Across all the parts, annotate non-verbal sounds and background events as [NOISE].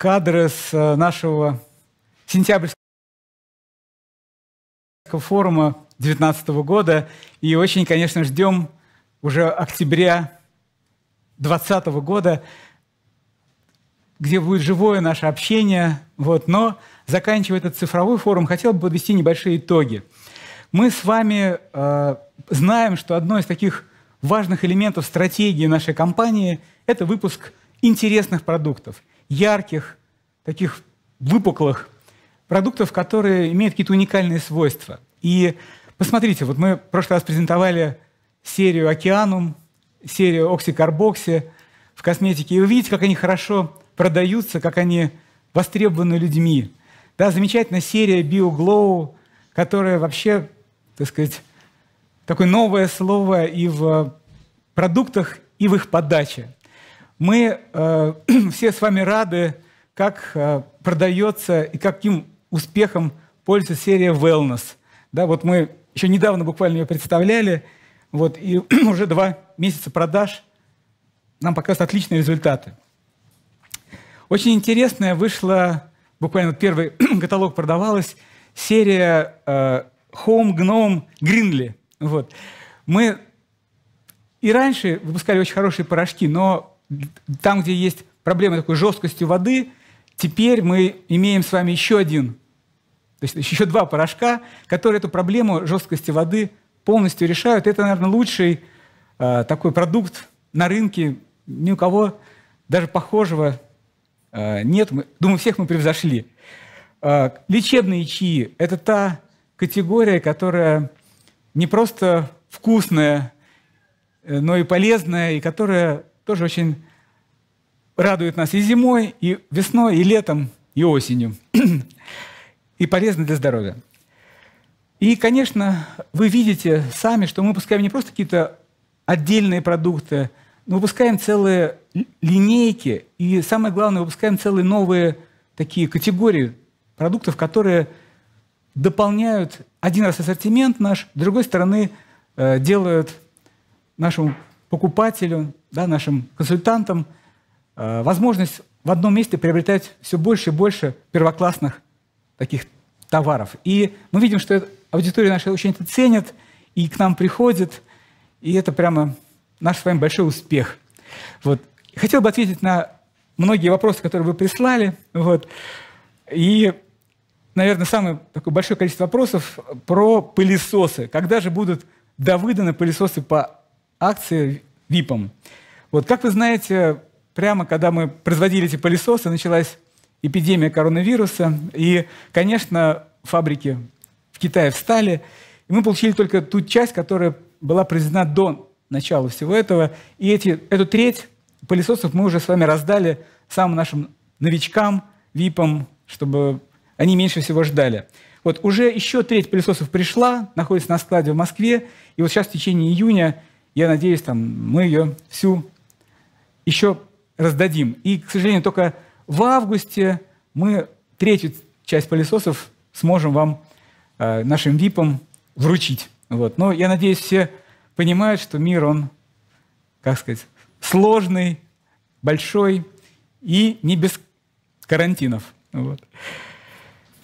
кадры с э, нашего сентябрьского форума 2019 года. И очень, конечно, ждем уже октября 2020 года, где будет живое наше общение. Вот. Но, заканчивая этот цифровой форум, хотел бы подвести небольшие итоги. Мы с вами э, знаем, что одно из таких важных элементов стратегии нашей компании – это выпуск интересных продуктов ярких, таких выпуклых продуктов, которые имеют какие-то уникальные свойства. И посмотрите, вот мы в прошлый раз презентовали серию «Океанум», серию «Оксикарбокси» в косметике, и вы видите, как они хорошо продаются, как они востребованы людьми. Да, замечательная серия «Биоглоу», которая вообще, так сказать, такое новое слово и в продуктах, и в их подаче – мы э, [CLEARS THROAT] все с вами рады, как э, продается и каким успехом пользуется серия Wellness. Да, вот мы еще недавно буквально ее представляли, вот, и [CLEARS THROAT] уже два месяца продаж нам показывают отличные результаты. Очень интересная вышла, буквально первый [CLEARS THROAT] каталог продавалась, серия э, Home Gnome Greenly. Вот. Мы и раньше выпускали очень хорошие порошки, но там, где есть проблема такой жесткостью воды, теперь мы имеем с вами еще один, то есть еще два порошка, которые эту проблему жесткости воды полностью решают. Это, наверное, лучший э, такой продукт на рынке. Ни у кого даже похожего э, нет. Мы, думаю, всех мы превзошли. Э, лечебные чаи – это та категория, которая не просто вкусная, э, но и полезная, и которая тоже очень радует нас и зимой, и весной, и летом, и осенью. [CLEARS THROAT] и полезно для здоровья. И, конечно, вы видите сами, что мы выпускаем не просто какие-то отдельные продукты, мы выпускаем целые линейки, и самое главное, выпускаем целые новые такие категории продуктов, которые дополняют один раз ассортимент наш, с другой стороны, э, делают нашему покупателю да, нашим консультантам, э, возможность в одном месте приобретать все больше и больше первоклассных таких товаров. И мы видим, что аудитория наша очень это ценит, и к нам приходит, и это прямо наш с вами большой успех. Вот. Хотел бы ответить на многие вопросы, которые вы прислали. Вот. И, наверное, самое такое большое количество вопросов про пылесосы. Когда же будут довыданы пылесосы по акции ВИПом. Вот, как вы знаете, прямо когда мы производили эти пылесосы, началась эпидемия коронавируса, и, конечно, фабрики в Китае встали, и мы получили только ту часть, которая была произведена до начала всего этого, и эти, эту треть пылесосов мы уже с вами раздали самым нашим новичкам, ВИПам, чтобы они меньше всего ждали. Вот уже еще треть пылесосов пришла, находится на складе в Москве, и вот сейчас в течение июня я надеюсь, там, мы ее всю еще раздадим. И, к сожалению, только в августе мы третью часть пылесосов сможем вам, э, нашим ВИПам, вручить. Вот. Но я надеюсь, все понимают, что мир, он, как сказать, сложный, большой и не без карантинов. Вот.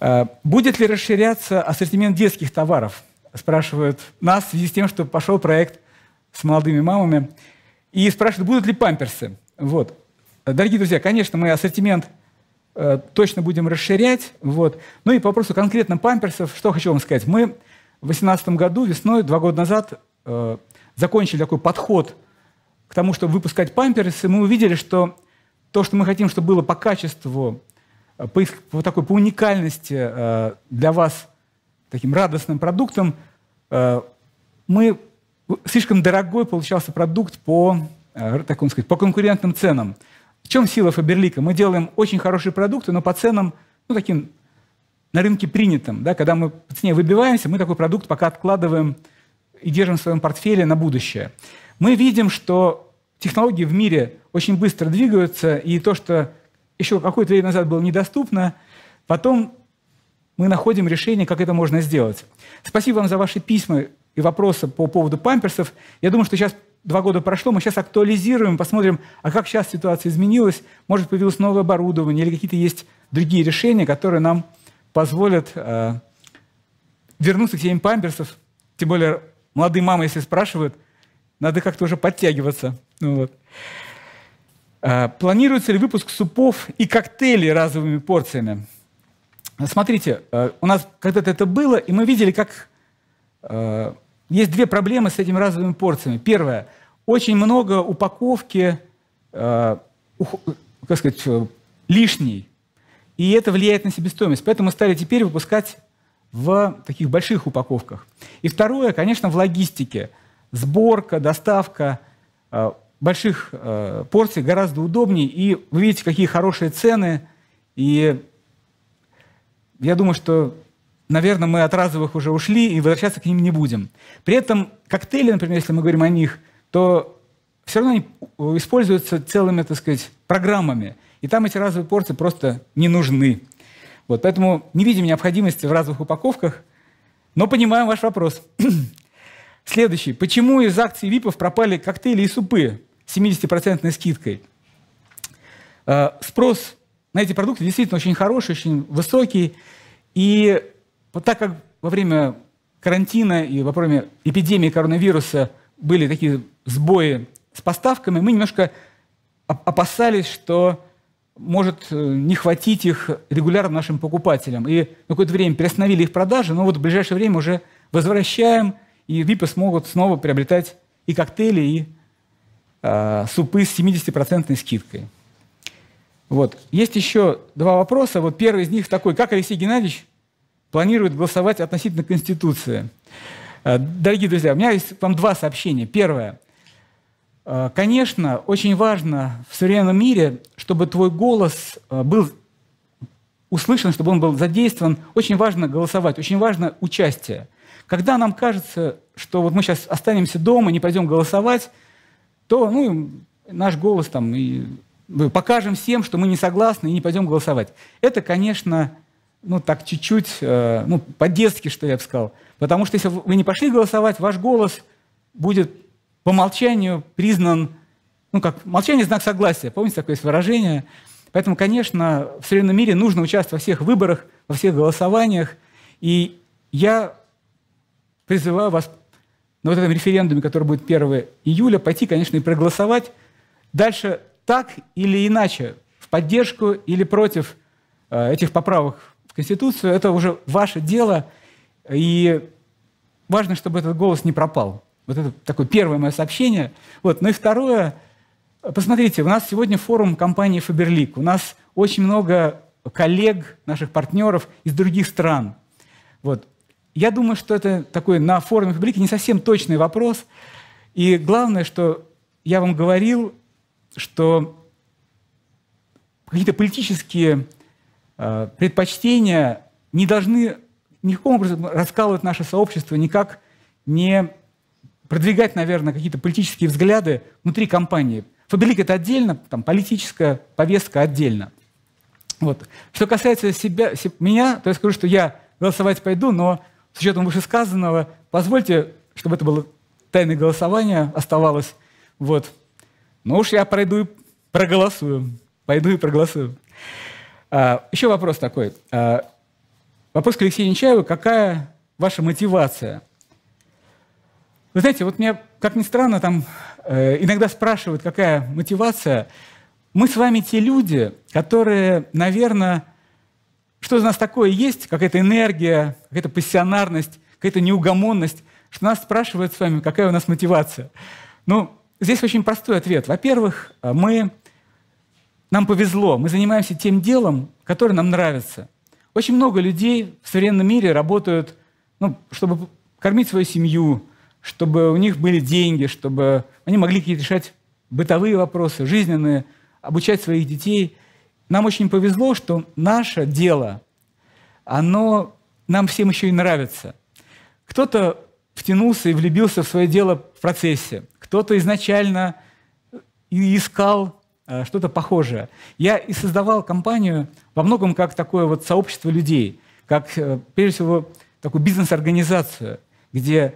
Э, будет ли расширяться ассортимент детских товаров? Спрашивают нас в связи с тем, что пошел проект с молодыми мамами и спрашивают, будут ли памперсы. Вот. Дорогие друзья, конечно, мы ассортимент э, точно будем расширять. Вот. Ну и по вопросу конкретно памперсов, что хочу вам сказать. Мы в 2018 году, весной, два года назад, э, закончили такой подход к тому, чтобы выпускать памперсы. Мы увидели, что то, что мы хотим, чтобы было по качеству, э, по, по такой по уникальности для вас таким радостным продуктом, мы слишком дорогой получался продукт по, так э, сказать, по конкурентным ценам. В чем сила Фаберлика? Мы делаем очень хорошие продукты, но по ценам, ну, таким на рынке принятым. Да? Когда мы по цене выбиваемся, мы такой продукт пока откладываем и держим в своем портфеле на будущее. Мы видим, что технологии в мире очень быстро двигаются, и то, что еще какое-то время назад было недоступно, потом мы находим решение, как это можно сделать. Спасибо вам за ваши письма и вопросы по поводу памперсов. Я думаю, что сейчас два года прошло, мы сейчас актуализируем, посмотрим, а как сейчас ситуация изменилась, может, появилось новое оборудование или какие-то есть другие решения, которые нам позволят э, вернуться к теме памперсов. Тем более молодые мамы, если спрашивают, надо как-то уже подтягиваться. Ну, вот. Э, планируется ли выпуск супов и коктейлей разовыми порциями? Смотрите, э, у нас когда-то это было, и мы видели, как Э, есть две проблемы с этими разовыми порциями. Первое. Очень много упаковки, э, как сказать, э, лишней. И это влияет на себестоимость. Поэтому стали теперь выпускать в таких больших упаковках. И второе, конечно, в логистике. Сборка, доставка больших порций гораздо удобнее. И вы видите, какие хорошие цены. И я думаю, что наверное, мы от разовых уже ушли и возвращаться к ним не будем. При этом коктейли, например, если мы говорим о них, то все равно они э, используются целыми, так сказать, программами. И там эти разовые порции просто не нужны. Вот, поэтому не видим необходимости в разовых упаковках, но понимаем ваш вопрос. [CLEARS THROAT] Следующий. Почему из акций ВИПов пропали коктейли и супы с 70% скидкой? Э, спрос на эти продукты действительно очень хороший, очень высокий. И вот так как во время карантина и во время эпидемии коронавируса были такие сбои с поставками, мы немножко опасались, что может э, не хватить их регулярно нашим покупателям. И на какое-то время приостановили их продажи, но вот в ближайшее время уже возвращаем, и ВИПы смогут снова приобретать и коктейли, и э, супы с 70% скидкой. Вот. Есть еще два вопроса. Вот первый из них такой. Как Алексей Геннадьевич планирует голосовать относительно Конституции. Э, дорогие друзья, у меня есть вам два сообщения. Первое. Э, конечно, очень важно в современном мире, чтобы твой голос э, был услышан, чтобы он был задействован. Очень важно голосовать, очень важно участие. Когда нам кажется, что вот мы сейчас останемся дома, не пойдем голосовать, то ну, наш голос там и покажем всем, что мы не согласны и не пойдем голосовать. Это, конечно, ну, так чуть-чуть, э, ну, по-детски, что я бы сказал. Потому что если вы не пошли голосовать, ваш голос будет по молчанию признан, ну, как молчание – знак согласия. Помните, такое есть выражение? Поэтому, конечно, в современном мире нужно участвовать во всех выборах, во всех голосованиях. И я призываю вас на вот этом референдуме, который будет 1 июля, пойти, конечно, и проголосовать. Дальше так или иначе, в поддержку или против э, этих поправок в Конституцию, это уже ваше дело, и важно, чтобы этот голос не пропал. Вот это такое первое мое сообщение. Вот. Ну и второе, посмотрите, у нас сегодня форум компании «Фаберлик». У нас очень много коллег, наших партнеров из других стран. Вот. Я думаю, что это такой на форуме «Фаберлик» не совсем точный вопрос. И главное, что я вам говорил, что какие-то политические Э, предпочтения не должны никаким образом раскалывать наше сообщество, никак не продвигать, наверное, какие-то политические взгляды внутри компании. Фабрик это отдельно, там политическая повестка отдельно. Вот. Что касается себя, меня, то я скажу, что я голосовать пойду, но с учетом вышесказанного, позвольте, чтобы это было тайное голосование оставалось. Вот. Ну уж я пройду и проголосую. Пойду и проголосую. А, Еще вопрос такой. А, вопрос к Алексею Нечаеву. Какая ваша мотивация? Вы знаете, вот мне как ни странно, там э, иногда спрашивают, какая мотивация. Мы с вами те люди, которые, наверное, что у нас такое есть, какая-то энергия, какая-то пассионарность, какая-то неугомонность, что нас спрашивают с вами, какая у нас мотивация. Ну, здесь очень простой ответ. Во-первых, э, мы нам повезло, мы занимаемся тем делом, которое нам нравится. Очень много людей в современном мире работают, ну, чтобы кормить свою семью, чтобы у них были деньги, чтобы они могли решать бытовые вопросы, жизненные, обучать своих детей. Нам очень повезло, что наше дело, оно нам всем еще и нравится. Кто-то втянулся и влюбился в свое дело в процессе, кто-то изначально и искал Э, что-то похожее. Я и создавал компанию во многом как такое вот сообщество людей, как, э, прежде всего, такую бизнес-организацию, где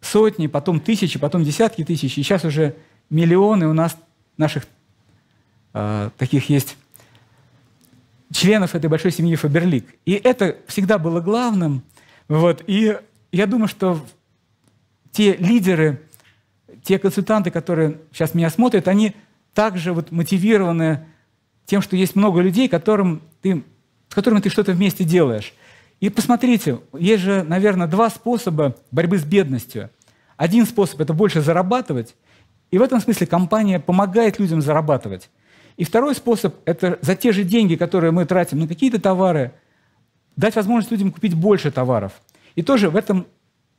сотни, потом тысячи, потом десятки тысяч, и сейчас уже миллионы у нас наших э, таких есть членов этой большой семьи Фаберлик. И это всегда было главным. Вот. И я думаю, что те лидеры, те консультанты, которые сейчас меня смотрят, они также вот мотивированы тем, что есть много людей, которым ты, с которыми ты что-то вместе делаешь. И посмотрите, есть же, наверное, два способа борьбы с бедностью. Один способ – это больше зарабатывать, и в этом смысле компания помогает людям зарабатывать. И второй способ – это за те же деньги, которые мы тратим на какие-то товары, дать возможность людям купить больше товаров. И тоже в этом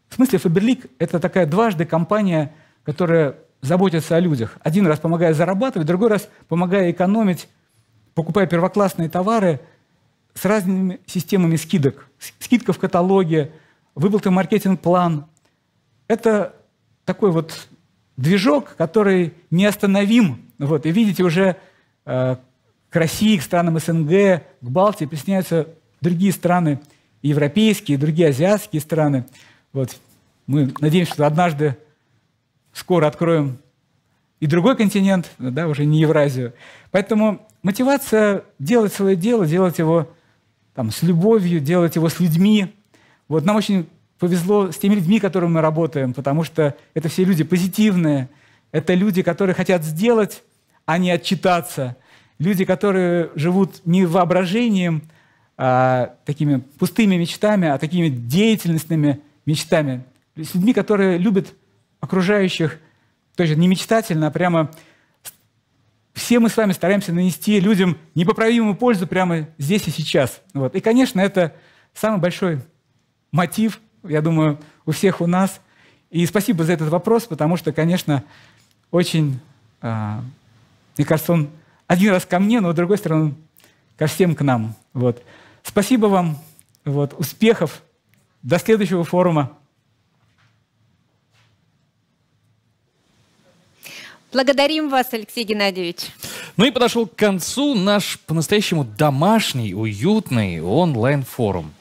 смысле Фаберлик – это такая дважды компания, которая заботиться о людях. Один раз помогая зарабатывать, другой раз помогая экономить, покупая первоклассные товары с разными системами скидок. Скидка в каталоге, выплаты маркетинг-план. Это такой вот движок, который неостановим. Вот, и видите, уже э, к России, к странам СНГ, к Балтии присоединяются другие страны, европейские, другие азиатские страны. Вот, мы надеемся, что однажды скоро откроем и другой континент, да, уже не Евразию. Поэтому мотивация делать свое дело, делать его там, с любовью, делать его с людьми. Вот нам очень повезло с теми людьми, с которыми мы работаем, потому что это все люди позитивные, это люди, которые хотят сделать, а не отчитаться. Люди, которые живут не воображением, а, такими пустыми мечтами, а такими деятельностными мечтами. С людьми, которые любят окружающих, то есть не мечтательно, а прямо все мы с вами стараемся нанести людям непоправимую пользу прямо здесь и сейчас. Вот. И, конечно, это самый большой мотив, я думаю, у всех у нас. И спасибо за этот вопрос, потому что, конечно, очень, э, мне кажется, он один раз ко мне, но, с другой стороны, ко всем к нам. Вот. Спасибо вам, вот, успехов, до следующего форума. Благодарим вас, Алексей Геннадьевич. Ну и подошел к концу наш по-настоящему домашний, уютный онлайн-форум.